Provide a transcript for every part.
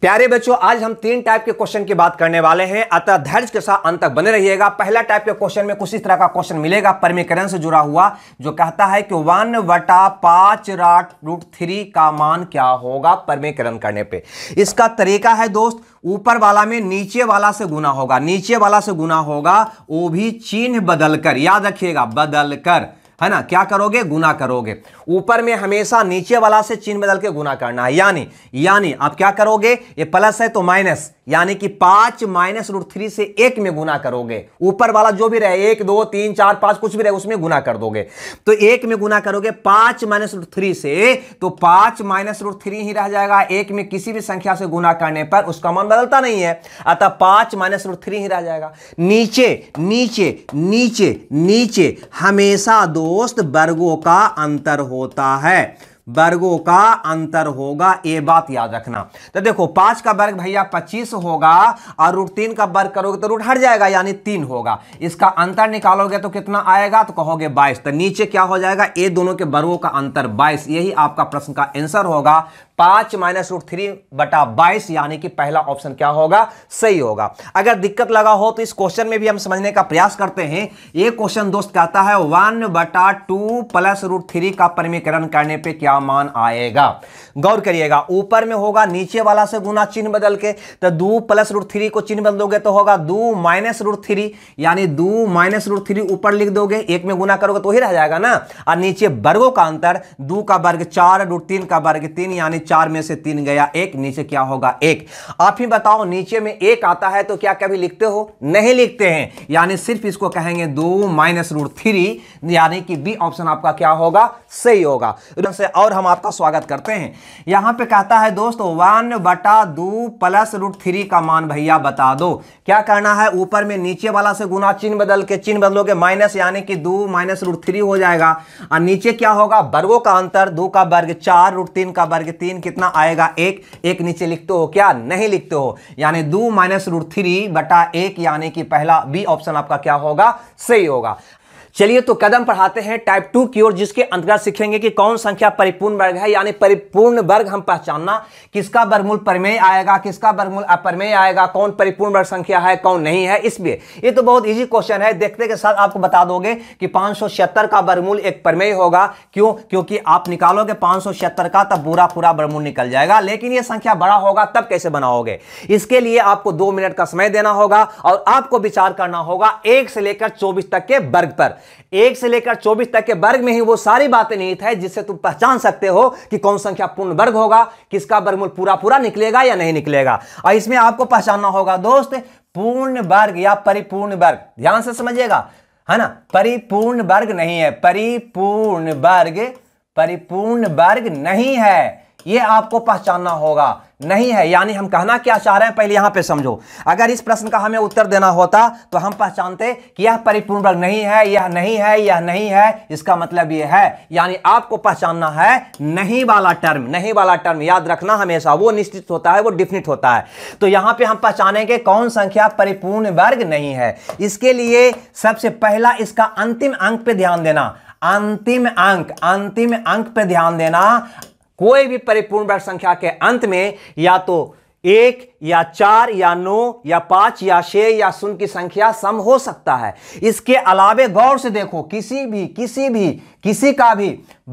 प्यारे बच्चों आज हम तीन टाइप के क्वेश्चन की बात करने वाले हैं अतः धैर्य के साथ अंत तक बने रहिएगा पहला टाइप के क्वेश्चन में कुछ इस तरह का क्वेश्चन मिलेगा परमीकरण से जुड़ा हुआ जो कहता है कि वन वटा पांच राट रूट थ्री का मान क्या होगा परमीकरण करने पे इसका तरीका है दोस्त ऊपर वाला में नीचे वाला से गुना होगा नीचे वाला से गुना होगा वो भी चिन्ह बदलकर याद रखिएगा बदलकर है ना क्या करोगे गुना करोगे ऊपर में हमेशा नीचे वाला से चिन्ह बदल के गुना करना है यानी यानी आप क्या करोगे ये प्लस है तो माइनस यानी कि पांच माइनस रूट थ्री से एक में गुना करोगे ऊपर वाला जो भी रहे एक दो तीन चार पांच कुछ भी रहे उसमें गुना कर दोगे तो एक में गुना करोगे पांच माइनस रूट थ्री से तो पांच माइनस रूट थ्री ही रह जाएगा एक में किसी भी संख्या से गुना करने पर उसका मान बदलता नहीं है अतः पांच माइनस रूट थ्री ही रह जाएगा नीचे नीचे नीचे नीचे हमेशा दो दोस्त वर्गों का अंतर होता है वर्गों का अंतर होगा ये बात याद रखना तो देखो पांच का वर्ग भैया पच्चीस होगा और रूट तीन का वर्ग करोगे तो रूट हट जाएगा यानी तीन होगा इसका अंतर निकालोगे तो कितना आएगा तो कहोगे बाईस तो नीचे क्या हो जाएगा ये दोनों के वर्गों का अंतर बाईस यही आपका प्रश्न का आंसर होगा पांच माइनस रूट थ्री बटा बाईस यानी कि पहला ऑप्शन क्या होगा सही होगा अगर दिक्कत लगा हो तो इस क्वेश्चन में भी हम समझने का प्रयास करते हैं ये क्वेश्चन दोस्त कहता है वन बटा टू प्लस रूट थ्री का परिमीकरण करने पे क्या का मान आएगा गौर करिएगा ऊपर में होगा नीचे वाला से गुना चिन्ह बदल के तो दो प्लस रूट थ्री को चिन्ह बदल दोगे तो होगा दो माइनस रूट थ्री यानी दो माइनस रूट थ्री ऊपर लिख दोगे एक में गुना करोगे तो ही रह जाएगा ना और नीचे वर्गों का अंतर दो का वर्ग चार रूट तीन का वर्ग तीन यानी चार में से तीन गया एक नीचे क्या होगा एक आप ही बताओ नीचे में एक आता है तो क्या कभी लिखते हो नहीं लिखते हैं यानी सिर्फ इसको कहेंगे दो माइनस रूट थ्री यानी कि बी ऑप्शन आपका क्या होगा सही होगा तो से और हम आपका स्वागत करते हैं यहाँ पे कहता है दोस्त वन बटा दो प्लस रूट थ्री का मान भैया बता दो क्या करना है ऊपर में नीचे वाला से गुना चिन्ह बदल के चिन्ह बदलोगे माइनस यानी कि दो माइनस रूट थ्री हो जाएगा और नीचे क्या होगा वर्गों का अंतर दो का वर्ग चार रूट तीन का वर्ग तीन कितना आएगा एक एक नीचे लिखते हो क्या नहीं लिखते हो यानी दो माइनस रूट थ्री बटा एक यानी कि पहला बी ऑप्शन आपका क्या होगा सही होगा चलिए तो कदम पढ़ाते हैं टाइप टू की ओर जिसके अंतर्गत सीखेंगे कि कौन संख्या परिपूर्ण वर्ग है यानी परिपूर्ण वर्ग हम पहचानना किसका वर्गमूल परमेय आएगा किसका वर्गमूल अपरमेय आएगा कौन परिपूर्ण वर्ग संख्या है कौन नहीं है इसमें ये तो बहुत ईजी क्वेश्चन है देखते के साथ आपको बता दोगे कि पांच का वर्गमूल एक परमेय होगा क्यों क्योंकि आप निकालोगे पाँच का तब बुरा पूरा वर्गमूल निकल जाएगा लेकिन ये संख्या बड़ा होगा तब कैसे बनाओगे इसके लिए आपको दो मिनट का समय देना होगा और आपको विचार करना होगा एक से लेकर चौबीस तक के वर्ग पर एक से लेकर चौबीस तक के वर्ग में ही वो सारी बातें निहित है जिससे तुम पहचान सकते हो कि कौन संख्या पूर्ण वर्ग होगा किसका वर्गमूल पूरा पूरा निकलेगा या नहीं निकलेगा और इसमें आपको पहचानना होगा दोस्त पूर्ण वर्ग या परिपूर्ण वर्ग ध्यान से समझिएगा है ना परिपूर्ण वर्ग नहीं है परिपूर्ण वर्ग परिपूर्ण वर्ग नहीं है ये आपको पहचानना होगा नहीं है यानी हम कहना क्या चाह रहे हैं पहले यहां पे समझो अगर इस प्रश्न का हमें उत्तर देना होता तो हम पहचानते कि यह परिपूर्ण वर्ग नहीं है यह नहीं है यह नहीं है इसका मतलब यह है यानी आपको पहचानना है नहीं वाला टर्म नहीं वाला टर्म याद रखना हमेशा वो निश्चित होता है वो डिफिनिट होता है तो यहां पर हम पहचानेंगे कौन संख्या परिपूर्ण वर्ग नहीं है इसके लिए सबसे पहला इसका अंतिम अंक पे ध्यान देना अंतिम अंक अंतिम अंक पे ध्यान देना कोई भी परिपूर्ण वर्ग संख्या के अंत में या तो एक या चार या नौ या पांच या छह या शून्य की संख्या सम हो सकता है इसके अलावे गौर से देखो किसी भी किसी भी किसी का भी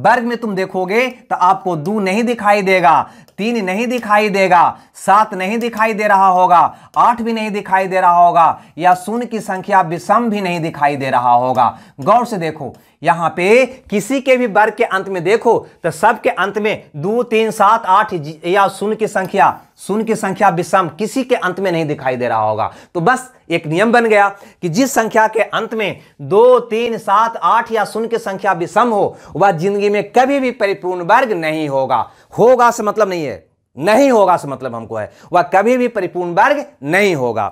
वर्ग में तुम देखोगे तो आपको दो नहीं दिखाई देगा तीन नहीं दिखाई देगा सात नहीं दिखाई दे रहा होगा आठ भी नहीं दिखाई दे रहा होगा या शून्य की संख्या विषम भी नहीं दिखाई दे रहा होगा गौर से देखो यहां पे किसी के भी वर्ग के अंत में देखो तो सबके अंत में दो तीन सात आठ या शून्य की संख्या शून्य की संख्या विषम किसी के अंत में नहीं दिखाई दे रहा होगा तो बस एक नियम बन गया कि जिस संख्या के अंत में दो तीन सात आठ या शून्य की संख्या विषम हो वह जिंदगी में कभी भी परिपूर्ण वर्ग नहीं होगा होगा से मतलब नहीं है नहीं होगा से मतलब हमको है वह कभी भी परिपूर्ण वर्ग नहीं होगा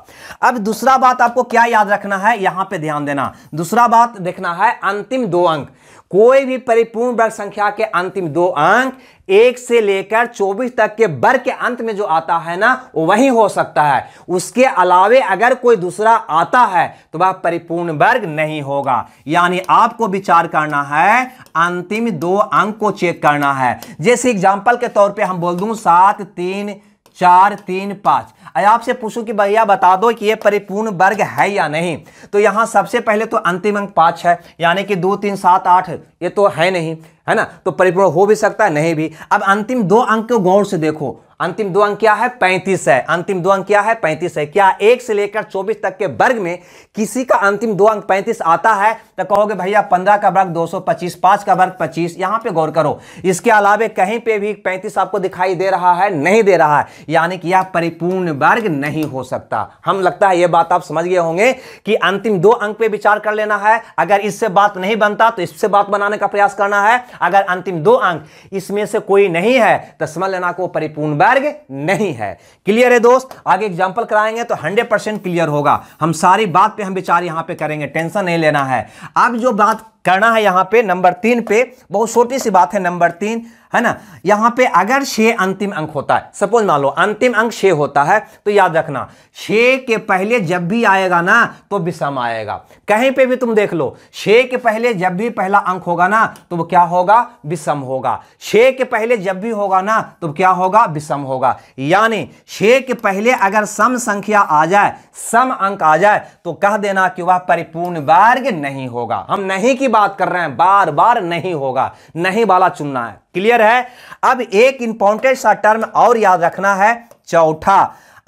अब दूसरा बात आपको क्या याद रखना है यहां पे ध्यान देना दूसरा बात देखना है अंतिम दो अंक कोई भी परिपूर्ण वर्ग संख्या के अंतिम दो अंक एक से लेकर चौबीस तक के वर्ग के अंत में जो आता है ना वही हो सकता है उसके अलावे अगर कोई दूसरा आता है तो वह परिपूर्ण वर्ग नहीं होगा यानी आपको विचार करना है अंतिम दो अंक को चेक करना है जैसे एग्जाम्पल के तौर पे हम बोल दूं सात तीन चार तीन पाँच आपसे पूछूं कि भैया बता दो कि ये परिपूर्ण वर्ग है या नहीं तो यहाँ सबसे पहले तो अंतिम अंक पाँच है यानी कि दो तीन सात आठ ये तो है नहीं है ना तो परिपूर्ण हो भी सकता है नहीं भी अब अंतिम दो अंक को गौर से देखो अंतिम दो अंक क्या है पैंतीस है अंतिम दो अंक क्या है पैंतीस है क्या एक से लेकर चौबीस तक के वर्ग में किसी का अंतिम दो अंक पैंतीस आता है तो कहोगे भैया पंद्रह का वर्ग दो सौ पच्चीस पांच का वर्ग पच्चीस यहां पे गौर करो इसके अलावा कहीं पे भी पैंतीस आपको दिखाई दे रहा है नहीं दे रहा है यानी कि यह परिपूर्ण वर्ग नहीं हो सकता हम लगता है यह बात आप समझ गए होंगे कि अंतिम दो अंक पे विचार कर लेना है अगर इससे बात नहीं बनता तो इससे बात बनाने का प्रयास करना है अगर अंतिम दो अंक इसमें से कोई नहीं है तो समझ लेना को परिपूर्ण वर्ग नहीं है क्लियर है दोस्त आगे एग्जाम्पल कराएंगे तो हंड्रेड परसेंट क्लियर होगा हम सारी बात पे हम विचार यहां पे करेंगे टेंशन नहीं लेना है अब जो बात करना है यहां पे नंबर तीन पे बहुत छोटी सी बात है नंबर तीन है ना यहां पे अगर छे अंतिम अंक होता है सपोज मान लो अंतिम अंक छे होता है तो याद रखना छे के पहले जब भी आएगा ना तो विषम आएगा कहीं पे भी तुम देख लो छे के पहले जब भी पहला अंक होगा ना तो वो क्या होगा विषम होगा छे के पहले जब भी होगा ना तो क्या होगा विषम होगा यानी छे के पहले अगर सम संख्या आ जाए सम अंक आ जाए तो कह देना कि वह परिपूर्ण वर्ग नहीं होगा हम नहीं की बात कर रहे हैं बार बार नहीं होगा नहीं वाला चुनना है क्लियर है है अब एक इंपॉर्टेंट सा टर्म और याद रखना है चौथा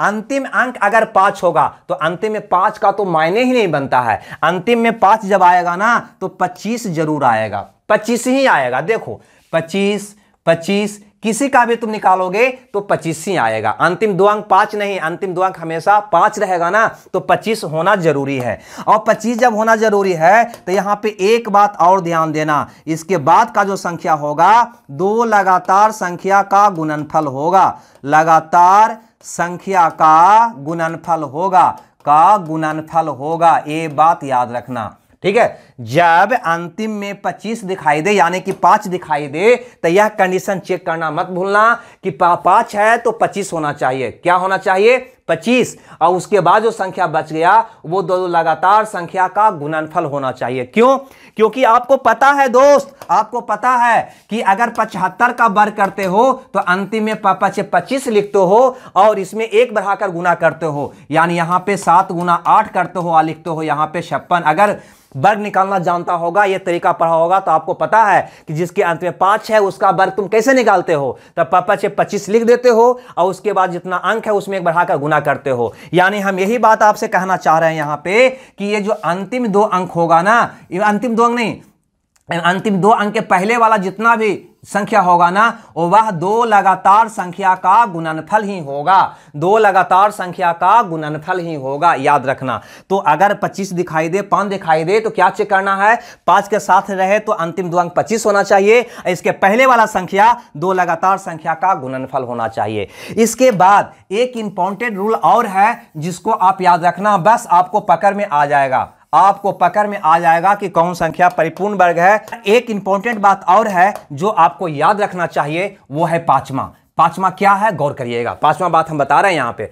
अंतिम अंक अगर पांच होगा तो अंतिम में पांच का तो मायने ही नहीं बनता है अंतिम में पांच जब आएगा ना तो पच्चीस जरूर आएगा पच्चीस ही आएगा देखो पच्चीस पच्चीस किसी का भी तुम निकालोगे तो पच्चीस ही आएगा अंतिम दो अंक पांच नहीं अंतिम दो अंक हमेशा पांच रहेगा ना तो पच्चीस होना जरूरी है और पच्चीस जब होना जरूरी है तो यहां पे एक बात और ध्यान देना इसके बाद का जो संख्या होगा दो लगातार संख्या का गुणनफल होगा लगातार संख्या का गुणनफल होगा का गुणनफल होगा ये बात याद रखना ठीक है जब अंतिम में 25 दिखाई दे यानी कि पांच दिखाई दे तो यह कंडीशन चेक करना मत भूलना कि पांच है तो 25 होना चाहिए क्या होना चाहिए पच्चीस और उसके बाद जो संख्या बच गया वो दोनों लगातार संख्या का गुणनफल होना चाहिए क्यों क्योंकि आपको पता है दोस्त आपको पता है कि अगर पचहत्तर का वर्ग करते हो तो अंतिम में पचे पच्चीस लिखते हो और इसमें एक बढ़ाकर गुना करते हो यानी यहाँ पे सात गुना आठ करते हो और लिखते हो यहाँ पे छप्पन अगर वर्ग निकालना जानता होगा यह तरीका पढ़ा होगा तो आपको पता है कि जिसके अंत में पांच है उसका वर्ग तुम कैसे निकालते हो तो पापा पच्चीस लिख देते हो और उसके बाद जितना अंक है उसमें एक बढ़ाकर गुना सामना करते हो यानी हम यही बात आपसे कहना चाह रहे हैं यहां पे कि ये जो अंतिम दो अंक होगा ना अंतिम दो अंक नहीं अंतिम दो अंक के पहले वाला जितना भी संख्या होगा ना वह दो लगातार संख्या का गुणनफल ही होगा दो लगातार संख्या का गुणनफल ही होगा याद रखना तो अगर 25 दिखाई दे पाँच दिखाई दे तो क्या चेक करना है पाँच के साथ रहे तो अंतिम दो अंक पच्चीस होना चाहिए इसके पहले वाला संख्या दो लगातार संख्या का गुणनफल होना चाहिए इसके बाद एक इम्पॉर्टेंट रूल और है जिसको आप याद रखना बस आपको पकड़ में आ जाएगा आपको पकड़ में आ जाएगा कि कौन संख्या परिपूर्ण वर्ग है एक इंपॉर्टेंट बात और है जो आपको याद रखना चाहिए वो है पांचवा पांचवा क्या है गौर करिएगा पांचवा बात हम बता रहे हैं यहां पे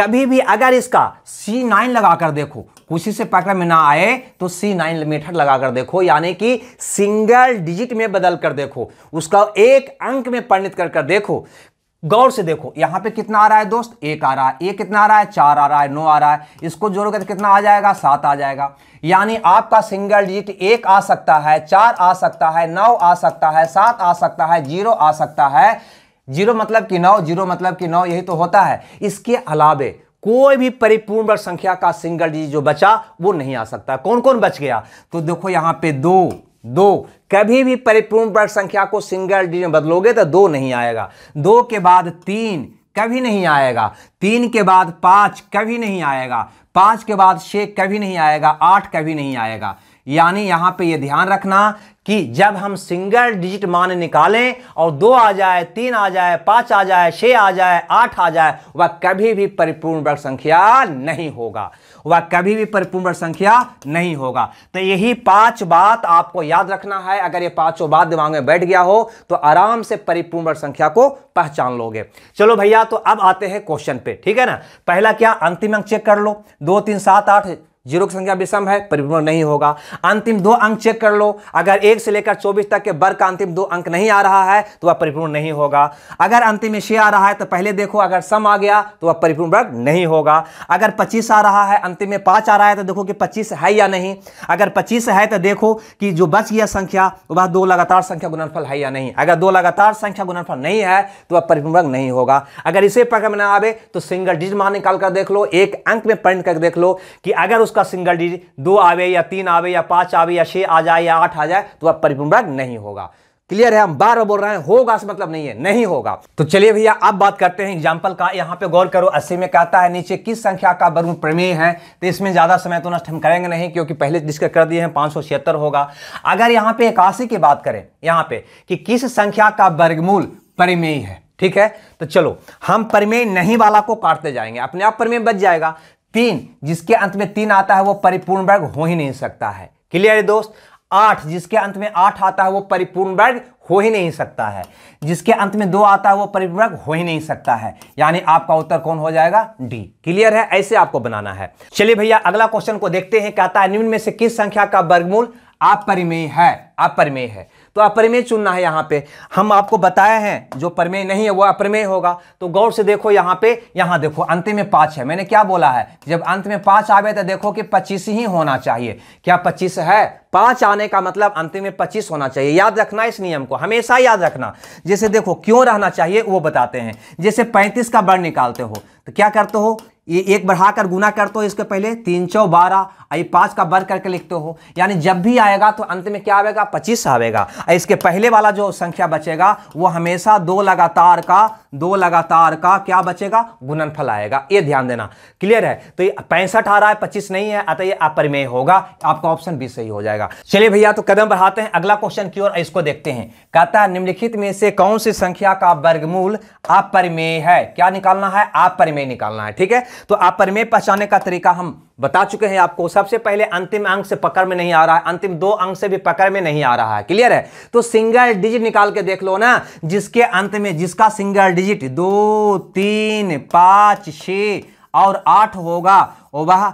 कभी भी अगर इसका C9 लगाकर देखो उसी से पकड़ में ना आए तो C9 मेथड लगाकर देखो यानी कि सिंगल डिजिट में बदल कर देखो उसका एक अंक में परिणित कर कर देखो गौर से देखो यहां पे कितना आ रहा है दोस्त एक आ रहा है एक कितना आ रहा है चार आ रहा है नौ आ रहा है इसको जोड़ोगे तो कितना आ जाएगा सात आ जाएगा यानी आपका सिंगल डिजिट एक आ सकता है चार आ सकता है नौ आ सकता है सात आ सकता है जीरो आ सकता है जीरो मतलब कि नौ जीरो मतलब कि नौ यही तो होता है इसके अलावे कोई भी परिपूर्ण संख्या का सिंगल डिजिट जो बचा वो नहीं आ सकता कौन कौन बच गया तो देखो यहां पर दो दो कभी भी परिपूर्ण वर्ग संख्या को सिंगल डिजिट में बदलोगे तो दो नहीं आएगा दो के बाद तीन कभी नहीं आएगा तीन के बाद पांच कभी नहीं आएगा पांच के बाद छह कभी नहीं आएगा आठ कभी नहीं आएगा यानी यहां पे ये ध्यान रखना कि जब हम सिंगल डिजिट मान निकालें और दो आ जाए तीन आ जाए पांच आ जाए छः आ जाए आठ आ जाए वह कभी भी परिपूर्ण वर्ग संख्या नहीं होगा वह कभी भी परिपूर्ण वर्ग संख्या नहीं होगा तो यही पांच बात आपको याद रखना है अगर ये पांचों बात दिमाग में बैठ गया हो तो आराम से परिपूर्ण वर्ग संख्या को पहचान लोगे चलो भैया तो अब आते हैं क्वेश्चन पे ठीक है ना पहला क्या अंतिम अंक चेक कर लो दो तीन सात आठ जीरो की संख्या विषम है परिभ्रमण नहीं होगा अंतिम दो अंक चेक कर लो अगर एक से लेकर चौबीस तक के वर्ग का अंतिम दो अंक नहीं आ रहा है तो वह परिपूर्ण नहीं होगा अगर अंतिम में छह आ रहा है तो पहले देखो अगर सम आ गया तो वह परिपूर्ण वर्ग नहीं होगा अगर पच्चीस आ रहा है अंतिम में पांच आ रहा है तो देखो कि पच्चीस है या नहीं अगर पच्चीस है तो देखो कि जो बच गया संख्या वह दो लगातार संख्या गुणनफल है या नहीं अगर दो लगातार संख्या गुणनफल नहीं है तो वह परिपूर्ण वर्ग नहीं होगा अगर इसे प्रकार में ना आवे तो सिंगल डिजिट मान निकाल कर देख लो एक अंक में पॉइंट कर देख लो कि अगर उस उसका सिंगल डिजिट दो आवे या तीन आवे या पांच आवे या छह आ जाए या आठ आ जाए तो वह परिभ्रमण नहीं होगा क्लियर है हम बार बार बोल रहे हैं होगा से मतलब नहीं है नहीं होगा तो चलिए भैया अब बात करते हैं एग्जांपल का यहाँ पे गौर करो अस्सी में कहता है नीचे किस संख्या का वर्ग प्रमेय है तो इसमें ज़्यादा समय तो नष्ट हम करेंगे नहीं क्योंकि पहले डिस्कस कर दिए हैं पाँच होगा अगर यहाँ पे इक्यासी की बात करें यहाँ पे कि किस संख्या का वर्गमूल परिमेय है ठीक है तो चलो हम परिमेय नहीं वाला को काटते जाएंगे अपने आप परिमेय बच जाएगा तीन जिसके अंत में तीन आता है वो परिपूर्ण वर्ग हो ही नहीं सकता है क्लियर है दोस्त आठ जिसके अंत में आठ आता है वो परिपूर्ण वर्ग हो ही नहीं सकता है जिसके अंत में दो आता है वो परिपूर्ण वर्ग हो ही नहीं सकता है यानी आपका उत्तर कौन हो जाएगा डी क्लियर है ऐसे आपको बनाना है चलिए भैया अगला क्वेश्चन को देखते हैं कहता है निम्न में से किस संख्या का वर्गमूल अपरिमेय है अपरिमेय है तो अपरिमेय चुनना है यहां पे हम आपको बताए हैं जो परमेय नहीं है वो अपरिमेय होगा तो गौर से देखो यहां पे यहां देखो अंत में पांच है मैंने क्या बोला है जब अंत में पांच आवे तो देखो कि पच्चीस ही होना चाहिए क्या पच्चीस है पांच आने का मतलब अंत में पच्चीस होना चाहिए याद रखना इस नियम को हमेशा याद रखना जैसे देखो क्यों रहना चाहिए वो बताते हैं जैसे पैंतीस का बढ़ निकालते हो तो क्या करते हो ये एक बढ़ाकर गुना करते हो इसके पहले तीन सौ बारह आई पाँच का वर्ग करके लिखते हो यानी जब भी आएगा तो अंत में क्या आएगा पच्चीस आएगा इसके पहले वाला जो संख्या बचेगा वो हमेशा दो लगातार का दो लगातार का क्या बचेगा गुणनफल आएगा ये ध्यान देना क्लियर है तो ये पैंसठ आ रहा है पच्चीस नहीं है अतः ये अपरिमेय होगा आपका ऑप्शन बी सही हो जाएगा चलिए भैया तो कदम बढ़ाते हैं अगला क्वेश्चन की ओर इसको देखते हैं कहता है निम्नलिखित में से कौन सी संख्या का वर्गमूल अपरिमेय है क्या निकालना है अपरिमेय निकालना है ठीक है तो अपरिमेय पहचाने का तरीका हम बता चुके हैं आपको सबसे पहले अंतिम अंक से पकड़ में नहीं आ रहा है अंतिम दो अंक से भी पकड़ में नहीं आ रहा है क्लियर है तो सिंगल डिजिट निकाल के देख लो ना जिसके अंत में जिसका सिंगल डिजिट दो तीन पांच छ और आठ होगा वह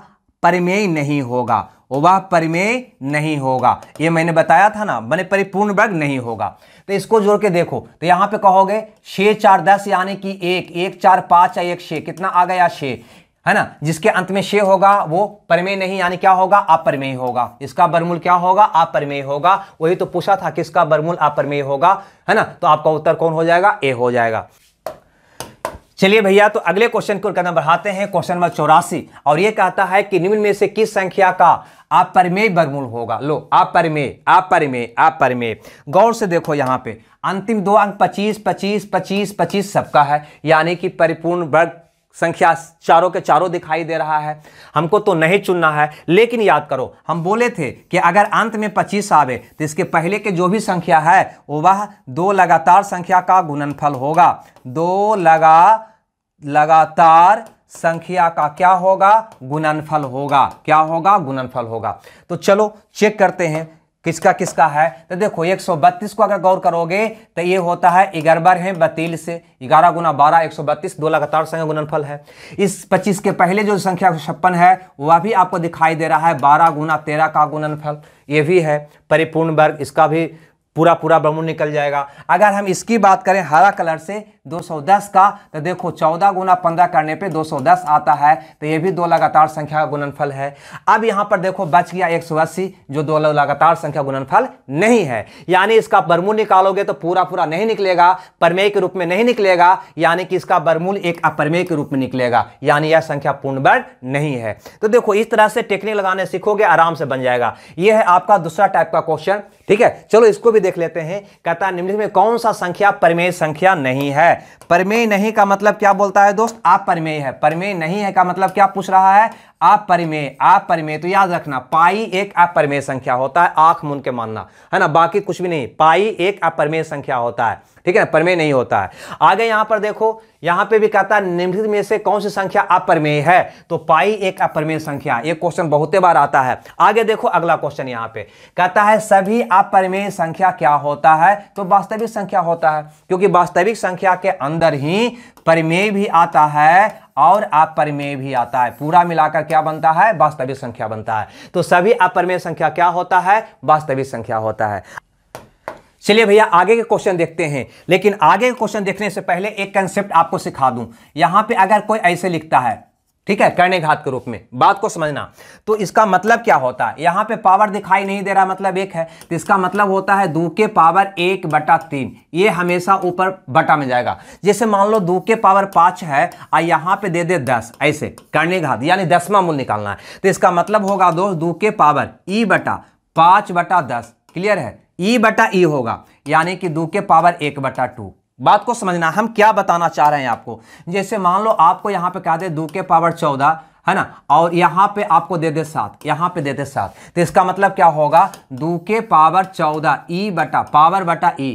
परिमेय नहीं होगा वह परिमेय नहीं होगा ये मैंने बताया था ना मैंने परिपूर्ण वर्ग नहीं होगा तो इसको जोड़ के देखो तो यहाँ पे कहोगे छह चार दस यानी कि एक एक चार पांच या एक छे कितना आ गया छे है ना जिसके अंत में शे होगा वो परमेय नहीं यानी क्या होगा अपरमेय होगा इसका बरमूल क्या होगा अपरमेय होगा वही तो पूछा था किसका बरमूल अप्रमेय होगा है ना तो आपका उत्तर कौन हो जाएगा ए हो जाएगा चलिए भैया तो अगले क्वेश्चन को कदम बढ़ाते हैं क्वेश्चन नंबर चौरासी और यह कहता है कि निम्न में से किस संख्या का अपरमेय बरमूल होगा लो अपरमेय अपरमेय अपरमेय गौर से देखो यहां पे अंतिम दो अंक 25 25 25 25 सबका है यानी कि परिपूर्ण वर्ग संख्या चारों के चारों दिखाई दे रहा है हमको तो नहीं चुनना है लेकिन याद करो हम बोले थे कि अगर अंत में 25 आवे तो इसके पहले के जो भी संख्या है वह दो लगातार संख्या का गुणनफल होगा दो लगा लगातार संख्या का क्या होगा गुणनफल होगा क्या होगा गुणनफल होगा तो चलो चेक करते हैं किसका किसका है तो देखो 132 को अगर गौर करोगे तो ये होता है इगरबर है बतील से ग्यारह गुना बारह एक सौ बत्तीस दो लगातार संख्या गुणनफल है इस 25 के पहले जो संख्या छप्पन है वह भी आपको दिखाई दे रहा है बारह गुना तेरह का गुणनफल ये भी है परिपूर्ण वर्ग इसका भी पूरा पूरा ब्रह्मण निकल जाएगा अगर हम इसकी बात करें हरा कलर से 210 का तो देखो 14 गुना 15 करने पे 210 आता है तो ये भी दो लगातार संख्या का गुणनफल है अब यहाँ पर देखो बच गया एक जो दो लगातार संख्या गुणनफल नहीं है यानी इसका बरमूल निकालोगे तो पूरा पूरा नहीं निकलेगा परमेय के रूप में नहीं निकलेगा यानी कि इसका बरमूल एक अपरमेय के रूप में निकलेगा यानी यह संख्या पूर्णवर्ग नहीं है तो देखो इस तरह से टेक्निक लगाने सीखोगे आराम से बन जाएगा यह है आपका दूसरा टाइप का क्वेश्चन ठीक है चलो इसको भी देख लेते हैं कहता निम्नलिखित में कौन सा संख्या परमेय संख्या नहीं है परमेय नहीं का मतलब क्या बोलता है दोस्त आप परमेय है परमेय नहीं है का मतलब क्या पूछ रहा है आप परिमेय आप परिमेय तो याद रखना पाई एक अपरमेय संख्या होता है आंख मुन के मानना है ना बाकी कुछ भी नहीं पाई एक अपरमेय संख्या होता है ठीक है ना प्रमेय नहीं होता है आगे यहां पर देखो यहां पे भी कहता है निम्नलिखित में से कौन सी संख्या अपरमेय है तो पाई एक अपरमेय संख्या ये क्वेश्चन बहुत बार आता है आगे देखो अगला क्वेश्चन यहाँ पे कहता है सभी अपरमेय संख्या क्या होता है तो वास्तविक संख्या होता है क्योंकि वास्तविक संख्या के अंदर ही परमेय भी आता है और अपरमेय भी आता है पूरा मिलाकर क्या बनता है वास्तविक संख्या बनता है तो सभी अपरमेय संख्या क्या होता है वास्तविक संख्या होता है चलिए भैया आगे के क्वेश्चन देखते हैं लेकिन आगे के क्वेश्चन देखने से पहले एक कंसेप्ट आपको सिखा दूं यहां पे अगर कोई ऐसे लिखता है ठीक है करने घात के रूप में बात को समझना तो इसका मतलब क्या होता है यहां पे पावर दिखाई नहीं दे रहा मतलब एक है तो इसका मतलब होता है दू के पावर एक बटा तीन ये हमेशा ऊपर बटा में जाएगा जैसे मान लो दू के पावर पाँच है और यहाँ पे दे दे दस ऐसे करने घात यानी दसवा मूल निकालना है तो इसका मतलब होगा दोस्त दू के पावर ई बटा पाँच बटा दस क्लियर है ई e बटा ई e होगा यानी कि दो के पावर एक बटा टू बात को समझना हम क्या बताना चाह रहे हैं आपको जैसे मान लो आपको यहां पे कह दे दो के पावर चौदह है ना और यहां पे आपको दे दे सात यहां पे दे दे सात तो इसका मतलब क्या होगा दो के पावर चौदह ई e बटा पावर बटा ई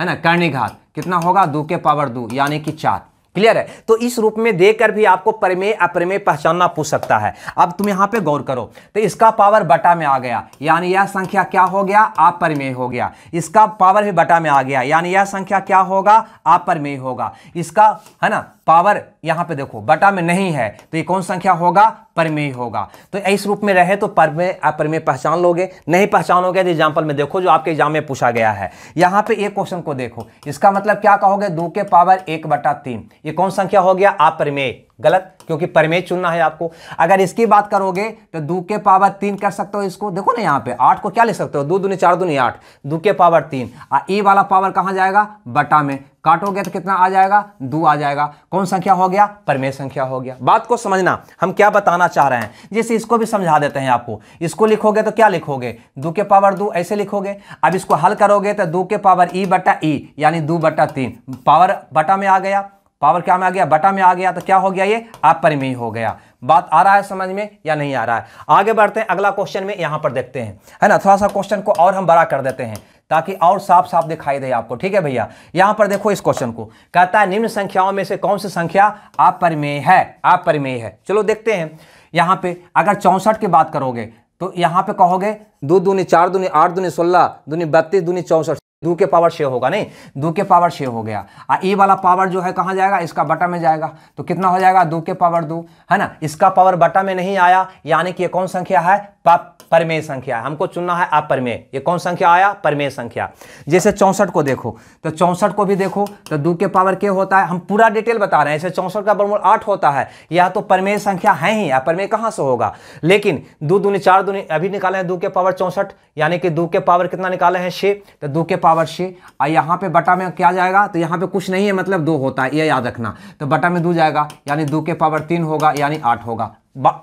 है ना कर्णिघात कितना होगा दो के पावर दो यानी कि चार क्लियर है तो इस रूप में देकर भी आपको परिमेय अप्रमेय पहचानना पूछ सकता है अब तुम यहां पे गौर करो तो इसका पावर बटा में आ गया यानी यह संख्या क्या हो गया आप परिमेय हो गया इसका पावर भी बटा में आ गया यानी यह संख्या क्या होगा आप परिमेय होगा इसका है ना पावर यहां पे देखो बटा में नहीं है तो ये कौन संख्या होगा परमेय होगा तो इस रूप में रहे तो परमेय आप परमेय पहचान लोगे नहीं पहचानोगे तो एग्जाम्पल में देखो जो आपके एग्जाम में पूछा गया है यहां पे एक क्वेश्चन को देखो इसका मतलब क्या कहोगे दो के पावर एक बटा तीन ये कौन संख्या हो गया आप परमेय गलत क्योंकि परमेश चुनना है आपको अगर इसकी बात करोगे तो दो के पावर तीन कर सकते हो इसको देखो ना यहाँ पे आठ को क्या ले सकते हो दो दूनी चार दूनी आठ दो के पावर तीन आ ए वाला पावर कहाँ जाएगा बटा में काटोगे तो कितना आ जाएगा दो आ जाएगा कौन संख्या हो गया परमेय संख्या हो गया बात को समझना हम क्या बताना चाह रहे हैं जैसे इसको भी समझा देते हैं आपको इसको लिखोगे तो क्या लिखोगे दो के पावर दो ऐसे लिखोगे अब इसको हल करोगे तो दो के पावर ई बटा ई यानी दो बटा तीन पावर बटा में आ गया पावर क्या में आ गया बटा में आ गया तो क्या हो गया ये अपरिमेय हो गया बात आ रहा है समझ में या नहीं आ रहा है आगे बढ़ते हैं अगला क्वेश्चन में यहां पर देखते हैं है ना थोड़ा सा क्वेश्चन को और हम बड़ा कर देते हैं ताकि और साफ साफ दिखाई दे आपको ठीक है भैया यहां पर देखो इस क्वेश्चन को कहता है निम्न संख्याओं में से कौन सी संख्या अपरिमेय है अपरिमेय है चलो देखते हैं यहाँ पे अगर चौंसठ की बात करोगे तो यहां पर कहोगे दो दूनी चार दूनी आठ दूनी सोलह दूनी बत्तीस दूनी चौंसठ दो के पावर छः होगा नहीं दो के पावर छः हो गया आ ए वाला पावर जो है कहाँ जाएगा इसका बटा में जाएगा तो कितना हो जाएगा दो के पावर दो है ना इसका पावर बटा में नहीं आया यानी कि ये कौन संख्या है परमेय संख्या है हमको चुनना है आप परमेय ये कौन संख्या आया परमेय संख्या जैसे चौंसठ को देखो तो चौंसठ को भी देखो तो दो के पावर के होता है हम पूरा डिटेल बता रहे हैं जैसे चौंसठ का वर्मूल आठ होता है यह तो परमेय संख्या है ही परमेय कहाँ से होगा लेकिन दो दूनी चार दूनी अभी निकाले हैं दो के पावर चौंसठ यानी कि दो के पावर कितना निकाले हैं छः तो दो के पावर पावर छः और यहाँ पे बटा में क्या जाएगा तो यहाँ पे कुछ नहीं है मतलब दो होता है ये याद रखना तो बटा में दो जाएगा यानी दो के पावर तीन होगा यानी आठ होगा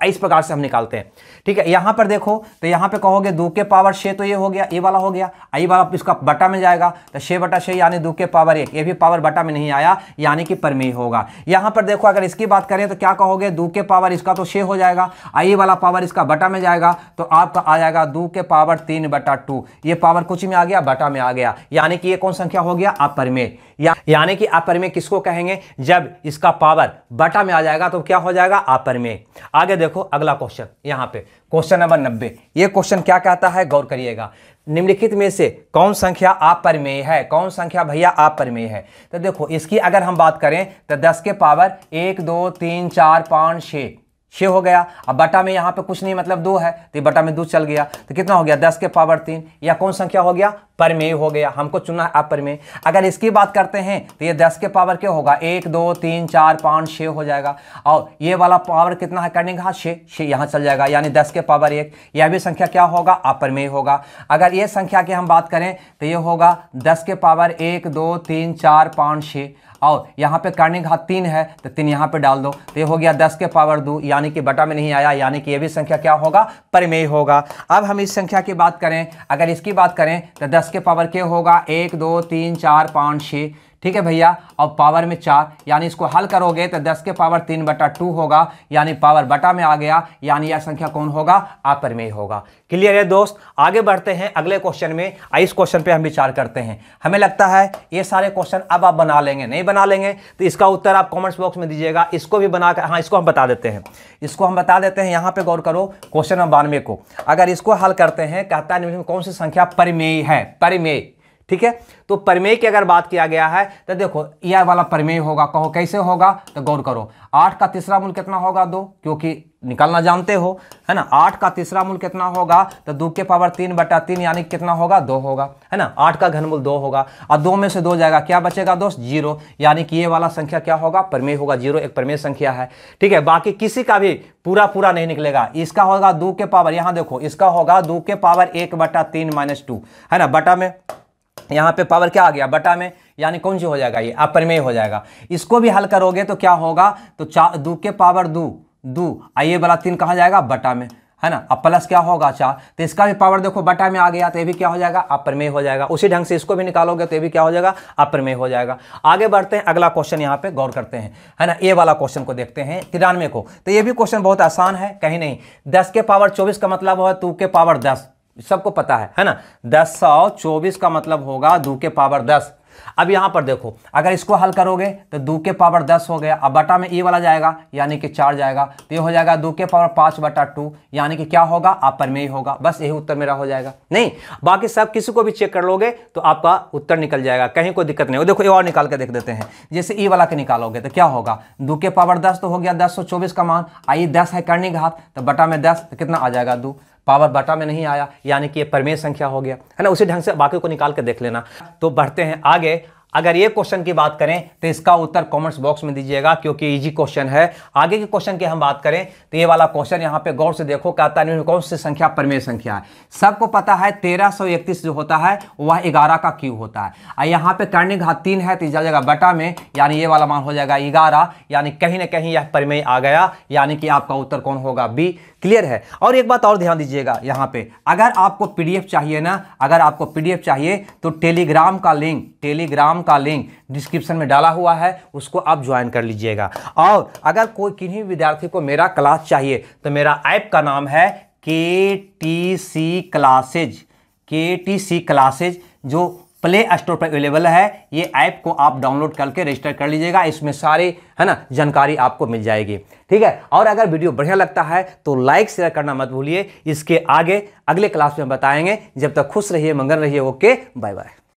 इस प्रकार से हम निकालते हैं ठीक है यहां पर देखो तो यहां पे कहोगे दो के पावर छे तो ये हो गया ये वाला हो गया आई वाला इसका बटा में जाएगा तो छे बटा छे यानी दो के पावर एक ये भी पावर बटा में नहीं आया यानी कि परमे होगा यहां पर देखो अगर इसकी बात करें तो क्या कहोगे दो के पावर इसका तो छे हो जाएगा आई वाला पावर इसका बटा में जाएगा तो आपका आ जाएगा दो के पावर तीन बटा टू ये पावर कुछ में आ गया बटा में आ गया यानी कि यह कौन संख्या हो गया अपरमेय या यानी कि अपरमेय किसको कहेंगे जब इसका पावर बटा में आ जाएगा तो क्या हो जाएगा अपरमेय आगे देखो अगला क्वेश्चन यहाँ पे क्वेश्चन नंबर नब्बे ये क्वेश्चन क्या कहता है गौर करिएगा निम्नलिखित में से कौन संख्या आप परिमेय है कौन संख्या भैया आप परिमेय है तो देखो इसकी अगर हम बात करें तो दस के पावर एक दो तीन चार पाँच छः छः हो गया अब बटा में यहाँ पे कुछ नहीं मतलब दो है तो बटा में दो चल गया तो कितना हो गया दस के पावर तीन या कौन संख्या हो गया परमेय हो गया हमको चुना है अपरमेय अगर इसकी बात करते हैं तो ये दस के पावर क्या होगा एक दो तीन चार पाँच छः हो जाएगा और ये वाला पावर कितना है करने का छः छः यहाँ चल जाएगा यानी दस के पावर एक यह भी संख्या क्या होगा अपरमेय होगा अगर ये संख्या की हम बात करें तो ये होगा दस के पावर एक दो तीन चार पाँच छः और यहाँ पे करने घात तीन है तो तीन यहाँ पे डाल दो तो ये हो गया दस के पावर दो यानी कि बटा में नहीं आया यानी कि ये भी संख्या क्या होगा परिमेय होगा अब हम इस संख्या की बात करें अगर इसकी बात करें तो दस के पावर के होगा एक दो तीन चार पाँच छः ठीक है भैया और पावर में चार यानी इसको हल करोगे तो दस के पावर तीन बटा टू होगा यानी पावर बटा में आ गया यानी यह संख्या कौन होगा में होगा क्लियर है दोस्त आगे बढ़ते हैं अगले क्वेश्चन में इस क्वेश्चन पे हम विचार करते हैं हमें लगता है ये सारे क्वेश्चन अब आप बना लेंगे नहीं बना लेंगे तो इसका उत्तर आप कॉमेंट्स बॉक्स में दीजिएगा इसको भी बना कर हाँ इसको हम बता देते हैं इसको हम बता देते हैं यहाँ पर गौर करो क्वेश्चन नंबर बानवे को अगर इसको हल करते हैं कहता है कौन सी संख्या परिमेय है परिमेय ठीक है तो परमेय की अगर बात किया गया है तो देखो यह वाला परमेय होगा कहो कैसे होगा तो गौर करो आठ का तीसरा मूल कितना होगा दो क्योंकि निकालना जानते हो है ना आठ का तीसरा मूल कितना होगा तो दो के पावर तीन बटा तीन यानी कितना होगा दो होगा है ना आठ का घनमूल दो होगा और दो में से दो जाएगा क्या बचेगा दोस्त जीरो यानी कि ये वाला संख्या क्या होगा परमेय होगा जीरो एक परमेय संख्या है ठीक है बाकी किसी का भी पूरा पूरा नहीं निकलेगा इसका होगा दो के पावर यहां देखो इसका होगा दो के पावर एक बटा तीन माइनस टू है ना बटा में यहाँ पे पावर क्या आ गया बटा में यानी कौन सी हो जाएगा ये अपर में हो जाएगा इसको भी हल करोगे तो क्या होगा तो चार दो के पावर दो दो आइए वाला तीन कहा जाएगा बटा में है ना अब प्लस क्या होगा चार तो इसका भी पावर देखो बटा में आ गया तो ये भी क्या हो जाएगा अपर में हो जाएगा उसी ढंग से इसको भी निकालोगे तो ये भी क्या हो जाएगा अपर में हो जाएगा आगे बढ़ते हैं अगला क्वेश्चन यहाँ पे गौर करते हैं है ना ए वाला क्वेश्चन को देखते हैं तिरानवे को तो ये भी क्वेश्चन बहुत आसान है कहीं नहीं दस के पावर चौबीस का मतलब हो टू के पावर दस सबको पता है है ना दस सौ चौबीस का मतलब होगा दो के पावर दस अब यहां पर देखो अगर इसको हल करोगे तो दो के पावर दस हो गया अब बटा में ए e वाला जाएगा यानी कि चार जाएगा तो ये हो जाएगा दो के पावर पांच बटा टू यानी कि क्या होगा आप पर में होगा बस यही उत्तर मेरा हो जाएगा नहीं बाकी सब किसी को भी चेक कर लोगे तो आपका उत्तर निकल जाएगा कहीं कोई दिक्कत नहीं हो देखो ये और निकाल के देख देते हैं जैसे ई e वाला के निकालोगे तो क्या होगा दो के पावर दस तो हो गया दस का मान आई दस है करनी घात तो बटा में दस तो कितना आ जाएगा दो पावर बटा में नहीं आया यानी कि ये परमेय संख्या हो गया है ना उसी ढंग से बाकी को निकाल कर देख लेना तो बढ़ते हैं आगे अगर ये क्वेश्चन की बात करें तो इसका उत्तर कमेंट्स बॉक्स में दीजिएगा क्योंकि इजी क्वेश्चन है आगे के क्वेश्चन की हम बात करें तो ये वाला क्वेश्चन यहाँ पे गौर से देखो कहता है कौन सी संख्या परमेय संख्या है सबको पता है तेरह सौ इकतीस जो होता है वह ग्यारह का क्यू होता है और यहाँ पे करने घात तीन है तो जाएगा बटा में यानी ये वाला मान हो जाएगा ग्यारह यानी कहीं ना कहीं यह परमेय आ गया यानी कि आपका उत्तर कौन होगा बी क्लियर है और एक बात और ध्यान दीजिएगा यहाँ पे अगर आपको पीडीएफ चाहिए ना अगर आपको पीडीएफ चाहिए तो टेलीग्राम का लिंक टेलीग्राम का लिंक डिस्क्रिप्शन में डाला हुआ है उसको आप ज्वाइन कर लीजिएगा और अगर कोई किन्हीं विद्यार्थी को मेरा क्लास चाहिए तो मेरा ऐप का नाम है K T C classes K T C classes जो प्ले स्टोर पर अवेलेबल है ये ऐप को आप डाउनलोड करके रजिस्टर कर लीजिएगा इसमें सारे है ना जानकारी आपको मिल जाएगी ठीक है और अगर वीडियो बढ़िया लगता है तो लाइक शेयर करना मत भूलिए इसके आगे अगले क्लास में बताएंगे जब तक खुश रहिए मंगन रहिए ओके बाय बाय